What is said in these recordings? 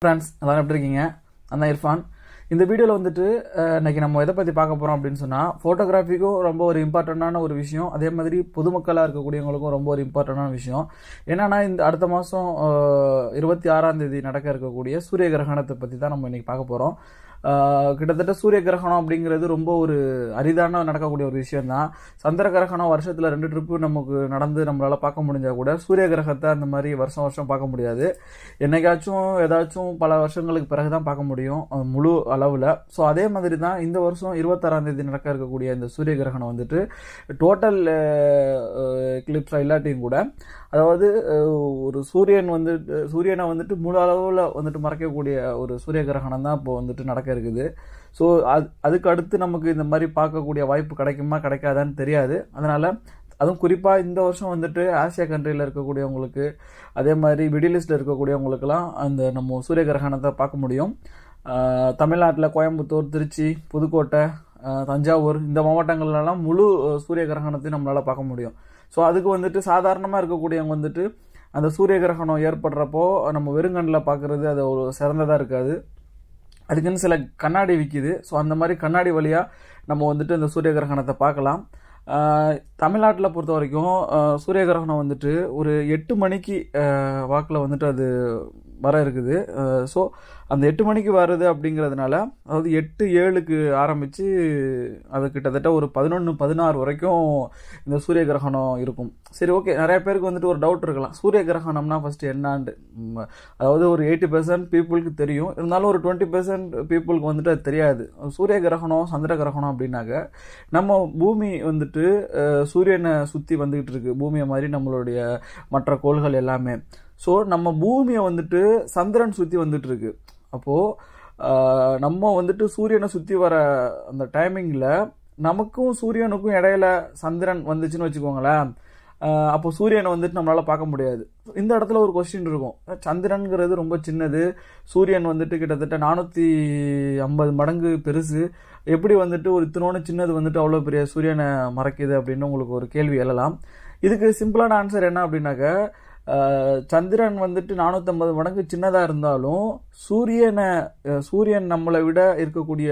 friends எல்லாரும் எப்படி இருக்கீங்க அந்த இர்ஃபான் இந்த வீடியோவில் வந்துட்டு இன்னைக்கு நம்ம எதை பற்றி பார்க்க போகிறோம் அப்படின்னு சொன்னால் ஃபோட்டோகிராஃபிக்கும் ரொம்ப ஒரு இம்பார்ட்டண்ட்டான ஒரு விஷயம் அதே மாதிரி பொதுமக்களாக இருக்கக்கூடியவங்களுக்கும் ரொம்ப ஒரு இம்பார்ட்டண்ட்டான விஷயம் என்னென்னா இந்த அடுத்த மாதம் இருபத்தி ஆறாம் தேதி நடக்க இருக்கக்கூடிய சூரிய கிரகணத்தை பற்றி தான் நம்ம இன்றைக்கி பார்க்க போகிறோம் கிட்டத்தட்ட சூரிய கிரகணம் அப்படிங்கிறது ரொம்ப ஒரு அரிதான நடக்கக்கூடிய ஒரு விஷயம் தான் சந்திர கிரகணம் வருஷத்தில் ரெண்டு ட்ரிப்பு நமக்கு நடந்து நம்மளால் பார்க்க முடிஞ்சால் கூட சூரிய கிரகத்தை அந்த மாதிரி வருஷம் வருஷம் பார்க்க முடியாது என்னைக்காச்சும் ஏதாச்சும் பல வருஷங்களுக்கு பிறகு தான் பார்க்க முடியும் முழு அளவில் ஸோ அதே மாதிரி தான் இந்த வருஷம் இருபத்தாறாம் தேதி நடக்க இருக்கக்கூடிய இந்த சூரிய கிரகணம் வந்துட்டு டோட்டல் எக்லிப்ஸாக இல்லாட்டியும் கூட அதாவது ஒரு சூரியன் வந்துட்டு சூரியனை வந்துட்டு முழு அளவில் வந்துட்டு மறைக்கக்கூடிய ஒரு சூரிய கிரகணம் தான் இப்போ வந்துட்டு நடக்க தாக்கம் இருக்குது ஸோ அது அதுக்கு அடுத்து நமக்கு இந்த மாதிரி பார்க்கக்கூடிய வாய்ப்பு கிடைக்குமா கிடைக்காதான்னு தெரியாது அதனால் அதுவும் குறிப்பாக இந்த வருஷம் வந்துட்டு ஆசியா கண்ட்ரியில் இருக்கக்கூடியவங்களுக்கு அதே மாதிரி மிடிலிஸ்டில் இருக்கக்கூடியவங்களுக்கெல்லாம் அந்த நம்ம சூரிய கிரகணத்தை பார்க்க முடியும் தமிழ்நாட்டில் கோயம்புத்தூர் திருச்சி புதுக்கோட்டை தஞ்சாவூர் இந்த மாவட்டங்கள்லாம் முழு சூரிய கிரகணத்தையும் நம்மளால் பார்க்க முடியும் ஸோ அதுக்கு வந்துட்டு சாதாரணமாக இருக்கக்கூடியவங்க வந்துட்டு அந்த சூரிய கிரகணம் ஏற்படுறப்போ நம்ம வெறுங்கண்ணில் பார்க்குறது அது ஒரு சிறந்ததாக இருக்காது அதுக்குன்னு சில கண்ணாடி விற்கிது ஸோ அந்த மாதிரி கண்ணாடி வழியாக நம்ம வந்துட்டு இந்த சூரிய கிரகணத்தை பார்க்கலாம் தமிழ்நாட்டில் பொறுத்த வரைக்கும் சூரிய கிரகணம் வந்துட்டு ஒரு எட்டு மணிக்கு வாக்கில் வந்துட்டு அது வர இருக்குது ஸோ அந்த எட்டு மணிக்கு வர்றது அப்படிங்கிறதுனால அதாவது எட்டு ஏழுக்கு ஆரம்பித்து அது கிட்டத்தட்ட ஒரு பதினொன்று பதினாறு வரைக்கும் இந்த சூரிய கிரகணம் இருக்கும் சரி ஓகே நிறைய பேருக்கு வந்துட்டு ஒரு டவுட் இருக்கலாம் சூரிய கிரகணம்னா ஃபஸ்ட்டு என்னான்ட்டு அதாவது ஒரு எயிட்டி பர்சன்ட் பீப்புளுக்கு தெரியும் இருந்தாலும் ஒரு டுவெண்ட்டி பர்சன்ட் பீப்புளுக்கு வந்துட்டு அது தெரியாது சூரிய கிரகணம் சந்திர கிரகணம் அப்படின்னாக்க நம்ம பூமி வந்துட்டு சூரியனை சுற்றி வந்துக்கிட்டு இருக்குது பூமியை மாதிரி நம்மளுடைய மற்ற கோள்கள் எல்லாமே ஸோ நம்ம பூமியை வந்துட்டு சந்திரன் சுற்றி வந்துட்டு இருக்கு அப்போது நம்ம வந்துட்டு சூரியனை சுற்றி வர அந்த டைமிங்கில் நமக்கும் சூரியனுக்கும் இடையில சந்திரன் வந்துச்சுன்னு வச்சுக்கோங்களேன் அப்போ சூரியனை வந்துட்டு நம்மளால் பார்க்க முடியாது இந்த இடத்துல ஒரு கொஸ்டின் இருக்கும் சந்திரன்கிறது ரொம்ப சின்னது சூரியன் வந்துட்டு கிட்டத்தட்ட நானூற்றி ஐம்பது மடங்கு பெருசு எப்படி வந்துட்டு ஒரு இத்தனோட சின்னது வந்துட்டு அவ்வளோ பெரிய சூரியனை மறைக்குது அப்படின்னு உங்களுக்கு ஒரு கேள்வி எழலாம் இதுக்கு சிம்பிளான ஆன்சர் என்ன அப்படின்னாக்க சந்திரன் வந்துட்டு நானூற்றம்பது மடங்கு சின்னதாக இருந்தாலும் சூரியனை சூரியன் நம்மளை விட இருக்கக்கூடிய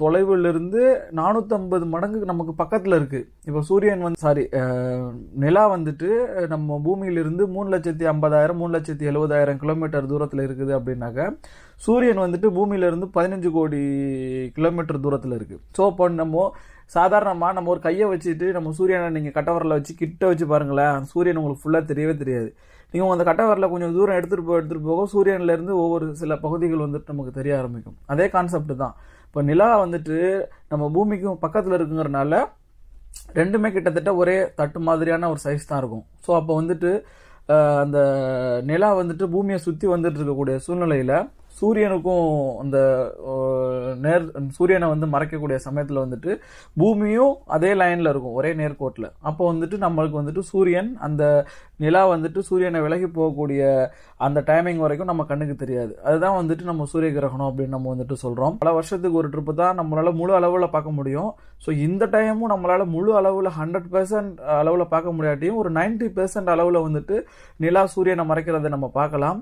தொலைவிலிருந்து நானூற்றம்பது மடங்கு நமக்கு பக்கத்தில் இருக்குது இப்போ சூரியன் வந்து சாரி நிலா வந்துட்டு நம்ம பூமியிலிருந்து மூணு லட்சத்தி ஐம்பதாயிரம் மூணு லட்சத்தி எழுபதாயிரம் கிலோமீட்டர் தூரத்தில் இருக்குது அப்படின்னாக்க சூரியன் வந்துட்டு பூமியிலேருந்து பதினஞ்சு கோடி கிலோமீட்டர் தூரத்தில் இருக்குது ஸோ அப்போ நம்ம சாதாரணமாக நம்ம ஒரு கையை வச்சுட்டு நம்ம சூரியனை நீங்கள் கட்டவரில் வச்சு கிட்ட வச்சு பாருங்களேன் சூரியன் உங்களுக்கு ஃபுல்லாக தெரியவே தெரியாது நீங்கள் அந்த கட்டவரில் கொஞ்சம் தூரம் எடுத்துகிட்டு போய் எடுத்துகிட்டு போக சூரியன்லேருந்து ஒவ்வொரு சில பகுதிகள் வந்துட்டு நமக்கு தெரிய ஆரம்பிக்கும் அதே கான்செப்ட் தான் இப்போ நிலா வந்துட்டு நம்ம பூமிக்கும் பக்கத்தில் இருக்குங்கிறனால ரெண்டுமே கிட்டத்தட்ட ஒரே தட்டு மாதிரியான ஒரு சைஸ் தான் இருக்கும் ஸோ அப்போ வந்துட்டு அந்த நிலா வந்துட்டு பூமியை சுற்றி வந்துட்டு இருக்கக்கூடிய சூழ்நிலையில் சூரியனுக்கும் அந்த நேர் சூரியனை வந்து மறைக்கக்கூடிய சமயத்தில் வந்துட்டு பூமியும் அதே லைனில் இருக்கும் ஒரே நேர்கோட்டில் அப்போ வந்துட்டு நம்மளுக்கு வந்துட்டு சூரியன் அந்த நிலா வந்துட்டு சூரியனை விலகி போகக்கூடிய அந்த டைமிங் வரைக்கும் நம்ம கண்ணுக்கு தெரியாது அதுதான் வந்துட்டு நம்ம சூரிய கிரகணம் அப்படின்னு நம்ம வந்துட்டு சொல்கிறோம் பல வருஷத்துக்கு ஒரு ட்ரிப்பு தான் நம்மளால் முழு அளவில் பார்க்க முடியும் ஸோ இந்த டைமும் நம்மளால் முழு அளவில் ஹண்ட்ரட் பெர்சன்ட் அளவில் பார்க்க முடியாட்டியும் ஒரு நைன்டி பெர்சன்ட் அளவில் வந்துட்டு நிலா சூரியனை மறைக்கிறத நம்ம பார்க்கலாம்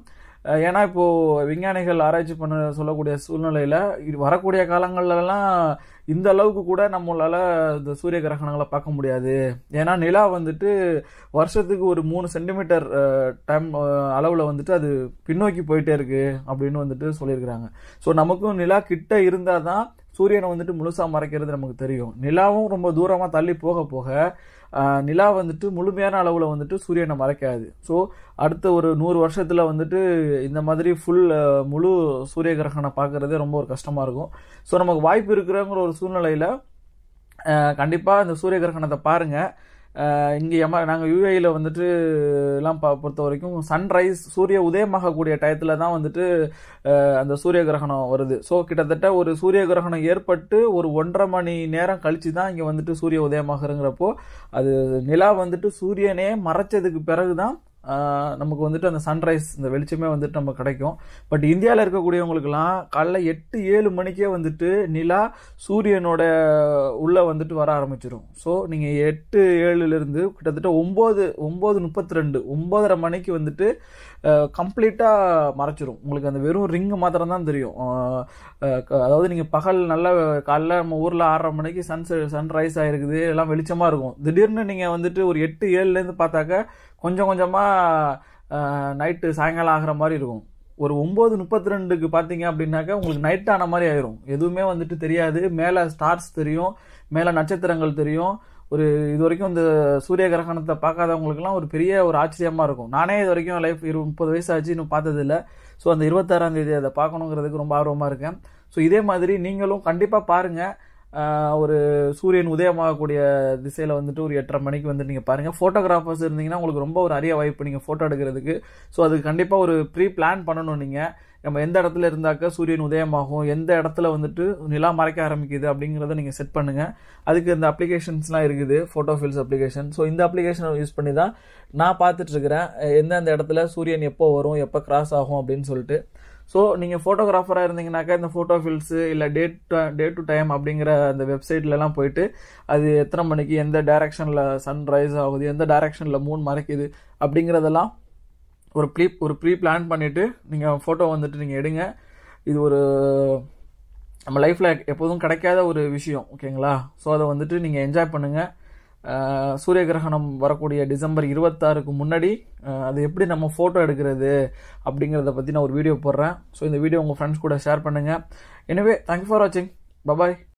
ஏன்னா இப்போது விஞ்ஞானிகள் ஆராய்ச்சி பண்ண சொல்லக்கூடிய சூழ்நிலையில் வரக்கூடிய காலங்கள்லாம் இந்த அளவுக்கு கூட நம்மளால் இந்த சூரிய கிரகணங்களை பார்க்க முடியாது ஏன்னா நிலா வந்துட்டு வருஷத்துக்கு ஒரு மூணு சென்டிமீட்டர் டைம் அளவில் வந்துட்டு அது பின்னோக்கி போயிட்டே இருக்குது அப்படின்னு வந்துட்டு சொல்லியிருக்கிறாங்க ஸோ நமக்கும் நிலா கிட்ட இருந்தால் தான் சூரியனை வந்துட்டு முழுசாக மறைக்கிறது நமக்கு தெரியும் நிலாவும் ரொம்ப தூரமாக தள்ளி போக போக நிலா வந்துட்டு முழுமையான அளவில் வந்துட்டு சூரியனை மறைக்காது ஸோ அடுத்த ஒரு நூறு வருஷத்தில் வந்துட்டு இந்த மாதிரி ஃபுல் முழு சூரிய கிரகணம் பார்க்குறதே ரொம்ப ஒரு கஷ்டமாக இருக்கும் ஸோ நமக்கு வாய்ப்பு இருக்கிறங்கிற ஒரு சூழ்நிலையில் கண்டிப்பாக இந்த சூரிய கிரகணத்தை பாருங்கள் இங்கே எம நாங்கள் யூஏயில் வந்துட்டு எல்லாம் பொறுத்த வரைக்கும் சன்ரைஸ் சூரிய உதயமாகக்கூடிய டயத்தில் தான் வந்துட்டு அந்த சூரிய கிரகணம் வருது ஸோ கிட்டத்தட்ட ஒரு சூரிய கிரகணம் ஏற்பட்டு ஒரு ஒன்றரை மணி நேரம் கழித்து தான் இங்கே வந்துட்டு சூரிய உதயமாகிறங்கிறப்போ அது நிலா வந்துட்டு சூரியனே மறைச்சதுக்கு பிறகு தான் நமக்கு வந்துட்டு அந்த சன்ரைஸ் இந்த வெளிச்சமே வந்துட்டு நம்ம கிடைக்கும் பட் இந்தியாவில் இருக்கக்கூடியவங்களுக்கெல்லாம் காலைல எட்டு ஏழு மணிக்கே வந்துட்டு நிலா சூரியனோட உள்ளே வந்துட்டு வர ஆரம்பிச்சிடும் ஸோ நீங்கள் எட்டு ஏழுலேருந்து கிட்டத்தட்ட ஒம்பது ஒம்பது முப்பத்தி ரெண்டு ஒம்பதரை மணிக்கு வந்துட்டு கம்ப்ளீட்டாக மறைச்சிரும் உங்களுக்கு அந்த வெறும் ரிங்கு மாத்திரம்தான் தான் தெரியும் அதாவது நீங்கள் பகல் நல்லா காலைல நம்ம ஊரில் ஆறரை மணிக்கு சன் சன்ரைஸ் ஆகிருக்குது எல்லாம் வெளிச்சமாக இருக்கும் திடீர்னு நீங்கள் வந்துட்டு ஒரு எட்டு ஏழுலேருந்து பார்த்தாக்க கொஞ்சம் கொஞ்சமாக நைட்டு சாயங்காலம் ஆகிற மாதிரி இருக்கும் ஒரு ஒம்பது முப்பத்தி ரெண்டுக்கு பார்த்தீங்க அப்படின்னாக்கா உங்களுக்கு நைட் ஆன மாதிரி ஆயிரும் எதுவுமே வந்துட்டு தெரியாது மேலே ஸ்டார்ஸ் தெரியும் மேலே நட்சத்திரங்கள் தெரியும் ஒரு இது வரைக்கும் இந்த சூரிய கிரகணத்தை பார்க்காதவங்களுக்குலாம் ஒரு பெரிய ஒரு ஆச்சரியமாக இருக்கும் நானே இது வரைக்கும் லைஃப் இரு முப்பது வயசு ஆச்சு இன்னும் பார்த்ததில்ல ஸோ அந்த இருபத்தாறாம் தேதி அதை பார்க்கணுங்கிறதுக்கு ரொம்ப ஆர்வமாக இருக்கேன் ஸோ இதே மாதிரி நீங்களும் கண்டிப்பாக பாருங்கள் ஒரு சூரியன் உதயமாகக்கூடிய திசையில் வந்துட்டு ஒரு எட்டரை மணிக்கு வந்துட்டு நீங்கள் பாருங்கள் ஃபோட்டோகிராஃபர்ஸ் இருந்தீங்கன்னா உங்களுக்கு ரொம்ப ஒரு அரிய வாய்ப்பு நீங்கள் ஃபோட்டோ எடுக்கிறதுக்கு ஸோ அதுக்கு கண்டிப்பாக ஒரு ப்ரீ பிளான் பண்ணணும் நீங்கள் நம்ம எந்த இடத்துல இருந்தாக்க சூரியன் உதயமாகும் எந்த இடத்துல வந்துட்டு நிலா மறைக்க ஆரம்பிக்குது அப்படிங்கிறத நீங்கள் செட் பண்ணுங்கள் அதுக்கு இந்த அப்ளிகேஷன்ஸ்லாம் இருக்குது ஃபோட்டோ ஃபில்ஸ் அப்ளிகேஷன் ஸோ இந்த அப்ளிகேஷனை யூஸ் பண்ணி தான் நான் பார்த்துட்ருக்கிறேன் எந்தெந்த இடத்துல சூரியன் எப்போ வரும் எப்போ கிராஸ் ஆகும் அப்படின்னு சொல்லிட்டு ஸோ நீங்கள் ஃபோட்டோகிராஃபராக இருந்தீங்கனாக்கா இந்த ஃபோட்டோ ஃபில்ஸு இல்லை day to day to time அப்படிங்கிற அந்த வெப்சைட்லலாம் போயிட்டு அது எத்தனை மணிக்கு எந்த டேரெக்ஷனில் சன்ரைஸ் ஆகுது எந்த டேரெக்ஷனில் மூணு மறைக்குது அப்படிங்கிறதெல்லாம் ஒரு ப்ரீ ஒரு ப்ரீ பிளான் பண்ணிவிட்டு நீங்கள் ஃபோட்டோ வந்துட்டு நீங்கள் எடுங்க இது ஒரு நம்ம லைஃப்பில் எப்போதும் கிடைக்காத ஒரு விஷயம் ஓகேங்களா ஸோ அதை வந்துட்டு நீங்கள் என்ஜாய் பண்ணுங்கள் சூரிய கிரகணம் வரக்கூடிய டிசம்பர் இருபத்தாறுக்கு முன்னாடி அது எப்படி நம்ம ஃபோட்டோ எடுக்கிறது அப்படிங்கிறத பற்றி நான் ஒரு வீடியோ போடுறேன் ஸோ இந்த வீடியோ உங்கள் ஃப்ரெண்ட்ஸ் கூட ஷேர் பண்ணுங்கள் எனவே தேங்க்யூ ஃபார் வாட்சிங் பபாய்